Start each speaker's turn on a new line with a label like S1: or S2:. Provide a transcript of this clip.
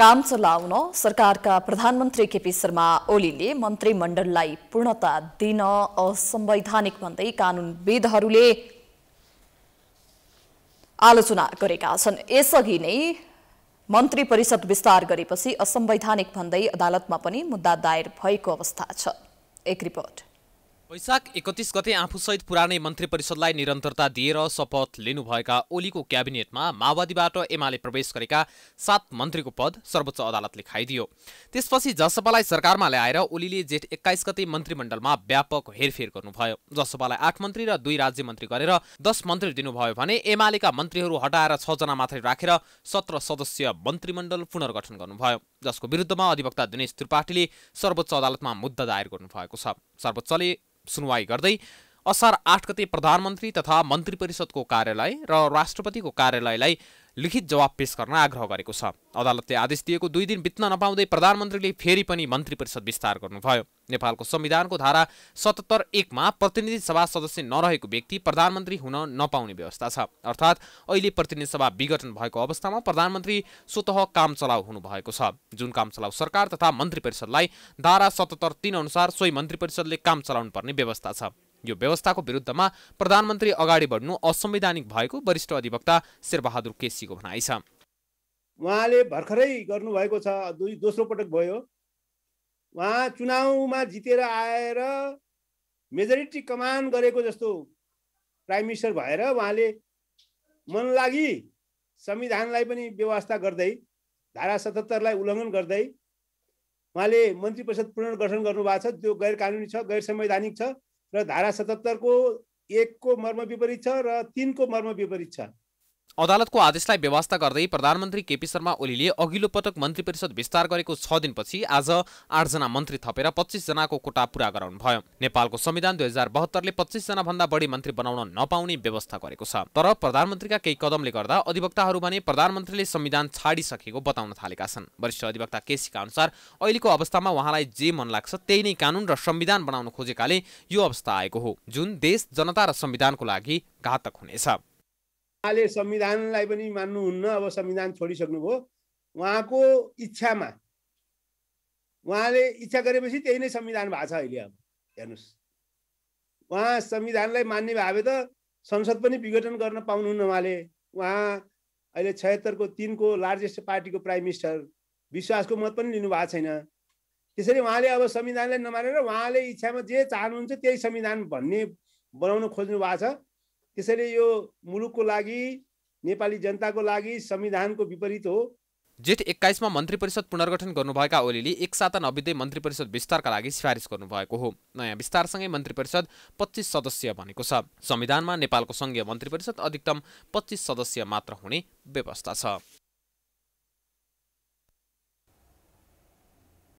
S1: काम चलाउन सरकारका प्रधानमन्त्री केपी शर्मा ओलीले मन्त्रीमण्डललाई पूर्णता दिन असंवैधानिक भन्दै कानूनविदहरूले आलोचना गरेका छन् यसअघि नै मन्त्री परिषद विस्तार गरेपछि असंवैधानिक भन्दै अदालतमा पनि मुद्दा दायर भएको अवस्था छ एक रिपोर्ट वैशाख एकतिस गते आफूसहित पुरानै मन्त्री परिषदलाई निरन्तरता दिएर शपथ लिनुभएका ओलीको क्याबिनेटमा माओवादीबाट एमाले प्रवेश गरेका सात मन्त्रीको पद सर्वोच्च अदालतले खाइदियो त्यसपछि जसपालाई सरकारमा ल्याएर ओलीले जेठ एक्काइस गते मन्त्रीमण्डलमा व्यापक हेरफेर गर्नुभयो जसपालाई आठ मन्त्री र दुई राज्य मन्त्री गरेर दस मन्त्री दिनुभयो भने एमालेका मन्त्रीहरू हटाएर छजना मात्रै राखेर सत्र सदस्यीय मन्त्रीमण्डल पुनर्गठन गर्नुभयो जसको विरुद्धमा अधिवक्ता दिनेश त्रिपाठीले सर्वोच्च अदालतमा मुद्दा दायर गर्नुभएको छ सर्वोच्चले सुनवाई गर्दै असार आठ गते प्रधानमन्त्री तथा मन्त्री परिषदको कार्यालय र राष्ट्रपतिको कार्यालयलाई लिखित जवाब पेश गर्न आग्रह गरेको छ अदालतले आदेश दिएको दुई दिन बित्न नपाउँदै प्रधानमन्त्रीले फेरि पनि मन्त्री परिषद विस्तार गर्नुभयो नेपालको संविधानको धारा सतहत्तर एकमा प्रतिनिधि सभा सदस्य नरहेको व्यक्ति प्रधानमन्त्री हुन नपाउने व्यवस्था छ अर्थात् अहिले प्रतिनिधि सभा विघटन भएको अवस्थामा प्रधानमन्त्री स्वतः काम चलाउ हुनुभएको छ जुन काम चलाउ सरकार तथा मन्त्री परिषदलाई धारा सतहत्तर तिन अनुसार सोही मन्त्री परिषदले काम चलाउनु पर्ने व्यवस्था छ यो व्यवस्थाको विरुद्धमा प्रधानमन्त्री अगाडि बढ्नु असंवैधानिक भएको वरिष्ठ अधिवक्ता शेरबहादुर केसीको भनाइ छ
S2: उहाँले भर्खरै गर्नुभएको छ दुई दोस्रो पटक भयो उहाँ चुनावमा जितेर आएर मेजोरिटी कमान गरेको जस्तो प्राइम मिनिस्टर भएर उहाँले मन लागि संविधानलाई पनि व्यवस्था गर्दै धारा सतहत्तरलाई उल्लङ्घन गर्दै उहाँले मन्त्री परिषद पुनर्गठन गर्नुभएको छ त्यो गैर कानुनी छ गैर संवैधानिक छ र धारा सतहत्तरको एकको मर्म विपरीत छ र तिनको मर्म विपरीत छ
S1: अदालतको आदेशलाई व्यवस्था गर्दै प्रधानमन्त्री केपी शर्मा ओलीले अघिल्लो पटक मन्त्री परिषद विस्तार गरेको छ दिनपछि आज आठजना मन्त्री थपेर पच्चिसजनाको कोटा पूरा गराउनुभयो नेपालको संविधान दुई हजार बहत्तरले पच्चिसजनाभन्दा भन्दा बढी मन्त्री बनाउन नपाउने व्यवस्था गरेको छ तर प्रधानमन्त्रीका केही कदमले गर्दा अधिवक्ताहरू भने प्रधानमन्त्रीले संविधान छाडिसकेको बताउन थालेका छन् वरिष्ठ अधिवक्ता केसीका अनुसार अहिलेको अवस्थामा उहाँलाई जे मन लाग्छ त्यही नै कानुन र संविधान बनाउन खोजेकाले यो अवस्था आएको हो जुन देश जनता र संविधानको लागि घातक हुनेछ
S2: उहाँले संविधानलाई पनि मान्नुहुन्न अब संविधान छोडिसक्नुभयो उहाँको इच्छामा उहाँले इच्छा गरेपछि त्यही नै संविधान भएको छ अहिले अब हेर्नुहोस् उहाँ संविधानलाई मान्ने भए त संसद पनि विघटन गर्न पाउनुहुन्न उहाँले उहाँ अहिले छयत्तरको तिनको लार्जेस्ट पार्टीको प्राइम मिनिस्टर विश्वासको मत पनि लिनु लिनुभएको छैन त्यसरी उहाँले अब संविधानलाई नमानेर उहाँले इच्छामा जे चाहनुहुन्छ त्यही संविधान भन्ने बनाउन खोज्नु भएको छ त्यसैले यो मुलुकको लागि नेपाली जनताको लागि संविधानको विपरीत हो
S1: जेठ एक्काइसमा मन्त्री परिषद पुनर्गठन गर्नुभएका ओलीले एक साता नबित्दै मन्त्री परिषद विस्तारका लागि सिफारिस गर्नुभएको हो नयाँ विस्तारसँगै मन्त्री परिषद पच्चिस सदस्य भनेको छ संविधानमा नेपालको सङ्घीय मन्त्री परिषद अधिकतम पच्चिस सदस्य मात्र हुने व्यवस्था छ